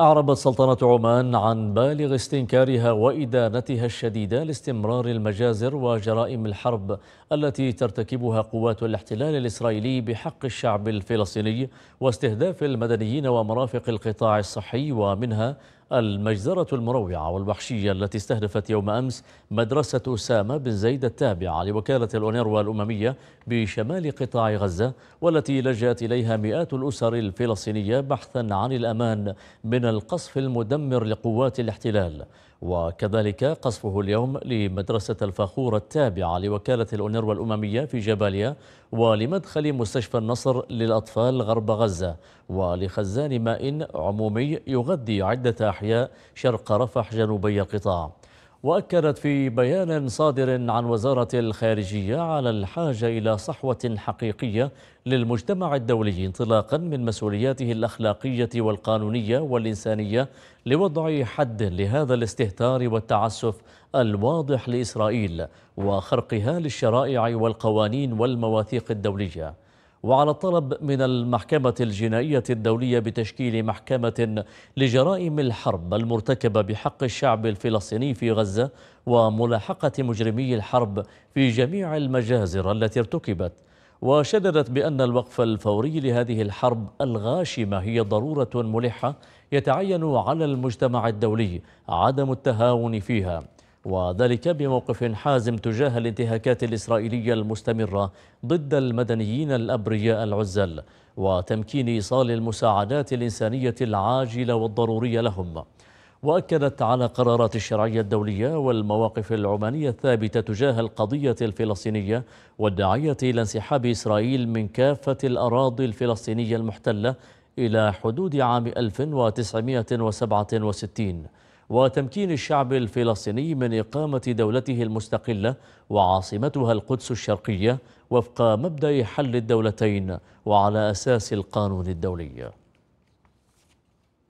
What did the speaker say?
أعربت سلطنة عمان عن بالغ استنكارها وإدانتها الشديدة لاستمرار المجازر وجرائم الحرب التي ترتكبها قوات الاحتلال الإسرائيلي بحق الشعب الفلسطيني واستهداف المدنيين ومرافق القطاع الصحي ومنها المجزرة المروعة والوحشية التي استهدفت يوم أمس مدرسة أسامة بن زيد التابعة لوكالة الأونروا الأممية بشمال قطاع غزة والتي لجأت إليها مئات الأسر الفلسطينية بحثا عن الأمان من القصف المدمر لقوات الاحتلال وكذلك قصفه اليوم لمدرسة الفخور التابعة لوكالة الأونروا الأممية في جباليا ولمدخل مستشفى النصر للأطفال غرب غزة ولخزان ماء عمومي يغذي عدة أحياء شرق رفح جنوبي القطاع وأكدت في بيان صادر عن وزارة الخارجية على الحاجة إلى صحوة حقيقية للمجتمع الدولي انطلاقا من مسؤولياته الأخلاقية والقانونية والإنسانية لوضع حد لهذا الاستهتار والتعسف الواضح لإسرائيل وخرقها للشرائع والقوانين والمواثيق الدولية وعلى طلب من المحكمة الجنائية الدولية بتشكيل محكمة لجرائم الحرب المرتكبة بحق الشعب الفلسطيني في غزة وملاحقة مجرمي الحرب في جميع المجازر التي ارتكبت وشددت بأن الوقف الفوري لهذه الحرب الغاشمة هي ضرورة ملحة يتعين على المجتمع الدولي عدم التهاون فيها وذلك بموقف حازم تجاه الانتهاكات الإسرائيلية المستمرة ضد المدنيين الأبرياء العزل وتمكين إيصال المساعدات الإنسانية العاجلة والضرورية لهم وأكدت على قرارات الشرعية الدولية والمواقف العمانية الثابتة تجاه القضية الفلسطينية والداعية إلى انسحاب إسرائيل من كافة الأراضي الفلسطينية المحتلة إلى حدود عام 1967 وتمكين الشعب الفلسطيني من إقامة دولته المستقلة وعاصمتها القدس الشرقية وفق مبدأ حل الدولتين وعلى أساس القانون الدولي